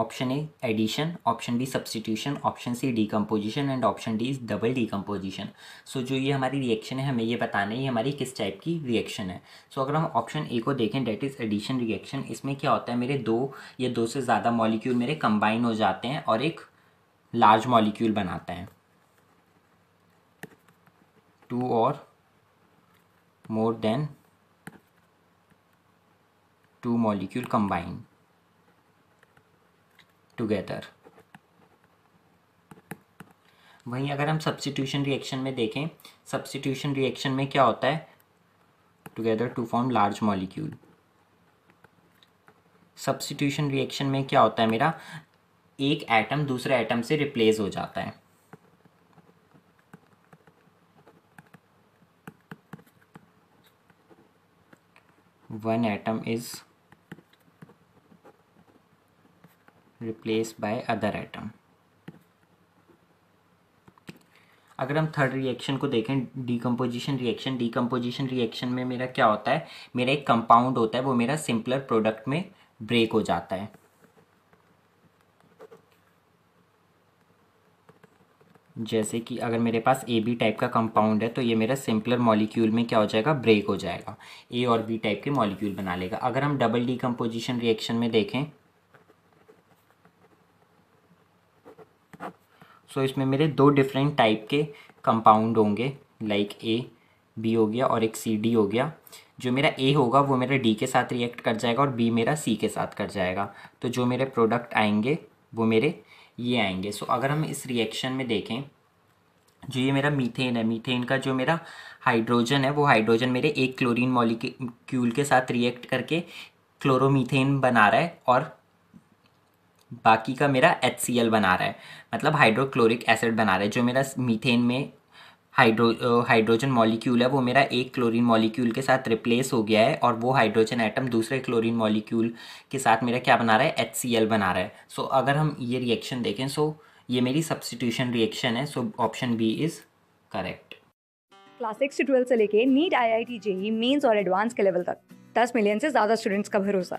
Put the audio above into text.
Option A addition option B substitution option C decomposition and option D is double decomposition so जो ये हमारी reaction है हमें ये बताना है ये हमारी किस टाइप की रिएक्शन है सो so, अगर हम ऑप्शन ए को देखें डेट इज़ एडिशन रिएक्शन इसमें क्या होता है मेरे दो या दो से ज़्यादा मॉलिक्यूल मेरे कंबाइन हो जाते हैं और एक लार्ज मॉलिक्यूल बनाते हैं टू और more than two molecule combined together वहीं अगर हम सब्सिट्यूशन रिएक्शन में देखें सब्सिट्यूशन रिएक्शन में क्या होता है together to form large molecule substitution reaction में क्या होता है मेरा एक एटम दूसरे एटम से रिप्लेस हो जाता है one atom is replace by other atom. अगर हम थर्ड रिएक्शन को देखें डीकम्पोजिशन रिएक्शन डीकम्पोजिशन रिएक्शन में मेरा क्या होता है मेरा एक कंपाउंड होता है वो मेरा सिंपलर प्रोडक्ट में ब्रेक हो जाता है जैसे कि अगर मेरे पास ए बी टाइप का कंपाउंड है तो ये मेरा सिंपलर मॉलिक्यूल में क्या हो जाएगा ब्रेक हो जाएगा ए और बी टाइप के मॉलिक्यूल बना लेगा अगर हम डबल डीकम्पोजिशन रिएक्शन में देखें सो so, इसमें मेरे दो डिफरेंट टाइप के कंपाउंड होंगे लाइक ए बी हो गया और एक सी डी हो गया जो मेरा ए होगा वो मेरा डी के साथ रिएक्ट कर जाएगा और बी मेरा सी के साथ कर जाएगा तो जो मेरे प्रोडक्ट आएंगे वो मेरे ये आएंगे सो so, अगर हम इस रिएक्शन में देखें जो ये मेरा मीथेन है मीथेन का जो मेरा हाइड्रोजन है वो हाइड्रोजन मेरे एक क्लोरीन मॉलिक्यूल के साथ रिएक्ट करके क्लोरोमीथेन बना रहा है और बाकी का मेरा एच बना रहा है मतलब हाइड्रोक्लोरिक एसिड बना रहा है जो मेरा मीथेन में हाइड्रो हाइड्रोजन मॉलिक्यूल है वो मेरा एक क्लोरीन मॉलिक्यूल के साथ रिप्लेस हो गया है और वो हाइड्रोजन एटम दूसरे क्लोरीन मॉलिक्यूल के साथ मेरा क्या बना रहा है एच बना रहा है सो so, अगर हम ये रिएक्शन देखें सो so, ये मेरी सब्सटीट्यूशन रिएक्शन है so option B is correct class six से ट्वेल्थ से लेके NEET I I T JEE mains और एडवांस के लेवल तक दस मिलियन से ज़्यादा स्टूडेंट्स का भरोसा